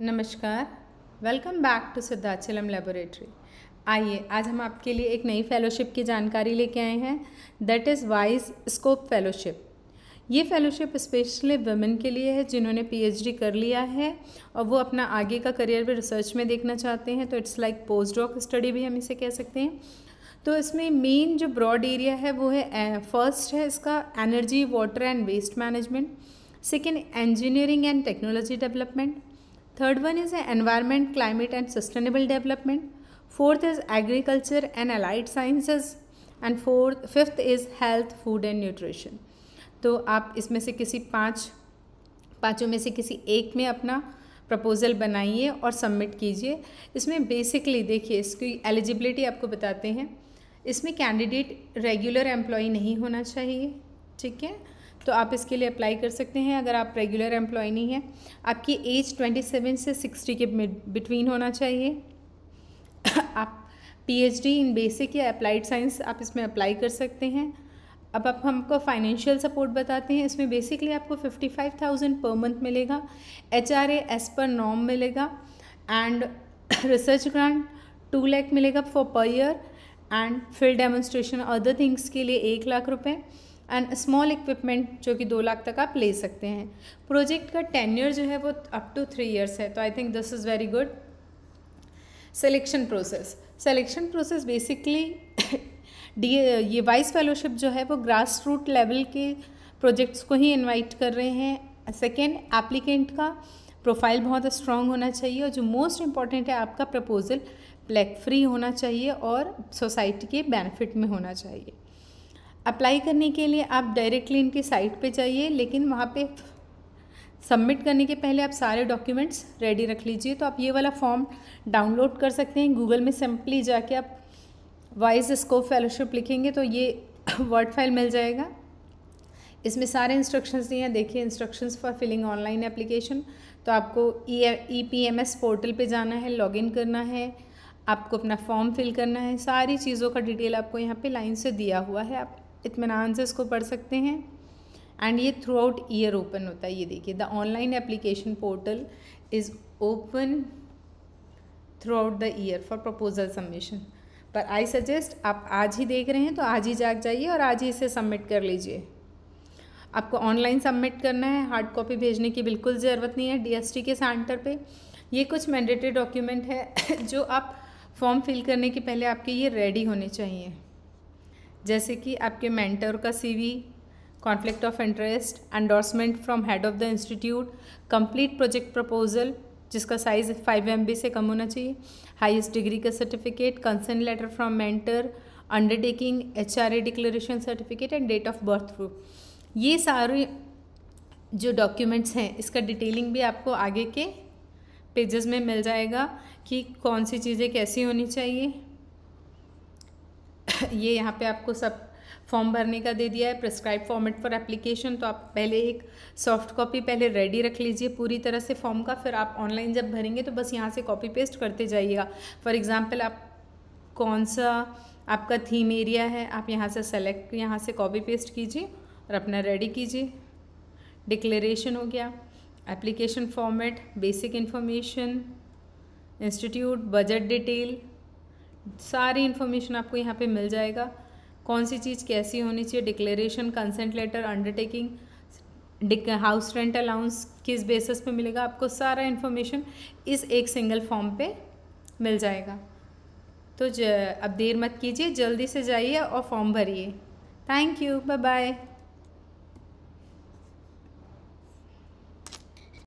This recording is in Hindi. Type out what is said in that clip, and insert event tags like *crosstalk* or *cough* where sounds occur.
नमस्कार welcome back to Siddhachalam laboratory आइए आज हम आपके लिए एक नई फेलोशिप की जानकारी लेके आए हैं दैट इज़ वाइज स्कोप फेलोशिप ये फेलोशिप स्पेशली वुमेन के लिए है जिन्होंने पीएचडी कर लिया है और वो अपना आगे का करियर भी रिसर्च में देखना चाहते हैं तो it's like post doc study भी हम इसे कह सकते हैं तो इसमें मेन जो ब्रॉड एरिया है वो है फर्स्ट है इसका energy water and waste management second engineering and technology development third one is environment climate and sustainable development fourth is agriculture and allied sciences and fourth fifth is health food and nutrition तो आप इसमें से किसी पाँच पाँचों में से किसी एक में अपना प्रपोज़ल बनाइए और सबमिट कीजिए इसमें बेसिकली देखिए इसकी एलिजिबिलिटी आपको बताते हैं इसमें कैंडिडेट रेगुलर एम्प्लॉय नहीं होना चाहिए ठीक है तो आप इसके लिए अप्लाई कर सकते हैं अगर आप रेगुलर एम्प्लॉय नहीं हैं आपकी एज ट्वेंटी सेवन से सिक्सटी के बिटवीन होना चाहिए *coughs* आप पीएचडी इन बेसिक या अप्लाइड साइंस आप इसमें अप्लाई कर सकते हैं अब आप हमको फाइनेंशियल सपोर्ट बताते हैं इसमें बेसिकली आपको fifty five thousand per month मिलेगा एच आर एस पर नॉम मिलेगा and research grant two lakh मिलेगा फॉर पर ईयर एंड फिर डेमोन्स्ट्रेशन अदर थिंग्स के लिए एक लाख रुपये एंड स्मॉल इक्विपमेंट जो कि दो लाख तक आप ले सकते हैं प्रोजेक्ट का टेन्यर जो है वो अप टू थ्री इयर्स है तो I think this is very good selection process selection process basically the ये वाइस फेलोशिप जो है वो ग्रास रूट लेवल के प्रोजेक्ट्स को ही इनवाइट कर रहे हैं सेकेंड एप्लीकेंट का प्रोफाइल बहुत स्ट्रांग होना चाहिए और जो मोस्ट इम्पॉर्टेंट है आपका प्रपोजल ब्लैक फ्री होना चाहिए और सोसाइटी के बेनिफिट में होना चाहिए अप्लाई करने के लिए आप डायरेक्टली इनकी साइट पे जाइए लेकिन वहाँ पे सबमिट करने के पहले आप सारे डॉक्यूमेंट्स रेडी रख लीजिए तो आप ये वाला फॉर्म डाउनलोड कर सकते हैं गूगल में सिंपली जाके आप वाइज स्कोप फेलोशिप लिखेंगे तो ये वर्ड *coughs* फाइल मिल जाएगा इसमें सारे इंस्ट्रक्शंस दिए हैं देखिए instructions for filling online application तो आपको E P M S portal पे जाना है लॉगिन करना है आपको अपना फॉर्म फिल करना है सारी चीज़ों का डिटेल आपको यहाँ पे लाइन से दिया हुआ है आप इतमान से इसको पढ़ सकते हैं एंड ये थ्रू आउट ईयर ओपन होता है ये देखिए the online application portal is open throughout the year for proposal submission पर आई सजेस्ट आप आज ही देख रहे हैं तो आज ही जाग जाइए और आज ही इसे सबमिट कर लीजिए आपको ऑनलाइन सबमिट करना है हार्ड कॉपी भेजने की बिल्कुल ज़रूरत नहीं है डीएसटी के सेंटर पे ये कुछ मैंडेटरी डॉक्यूमेंट है *coughs* जो आप फॉर्म फिल करने के पहले आपके ये रेडी होने चाहिए जैसे कि आपके मेंटर का CV conflict of interest endorsement from head of the institute complete project proposal जिसका साइज़ फाइव एम से कम होना चाहिए हाईएस्ट डिग्री का certificate concern letter from mentor undertaking H R A declaration certificate and date of birth proof ये सारे जो डॉक्यूमेंट्स हैं इसका डिटेलिंग भी आपको आगे के पेजेस में मिल जाएगा कि कौन सी चीज़ें कैसी होनी चाहिए *laughs* ये यहाँ पे आपको सब फॉर्म भरने का दे दिया है प्रिस्क्राइब फॉर्मेट फॉर एप्लीकेशन तो आप पहले एक सॉफ्ट कॉपी पहले रेडी रख लीजिए पूरी तरह से फॉर्म का फिर आप ऑनलाइन जब भरेंगे तो बस यहाँ से कॉपी पेस्ट करते जाइएगा फॉर एग्ज़ाम्पल आप कौन सा आपका थीम एरिया है आप यहाँ से सेलेक्ट यहाँ से कॉपी पेस्ट कीजिए और अपना रेडी कीजिए डिक्लेरेशन हो गया application format basic information institute budget detail सारी इन्फॉर्मेशन आपको यहाँ पे मिल जाएगा कौन सी चीज़ कैसी होनी चाहिए declaration consent letter undertaking house rent allowance किस बेसिस पे मिलेगा आपको सारा इन्फॉर्मेशन इस एक सिंगल फॉर्म पे मिल जाएगा तो ज, अब देर मत कीजिए जल्दी से जाइए और फॉर्म भरिए थैंक यू बाय बाय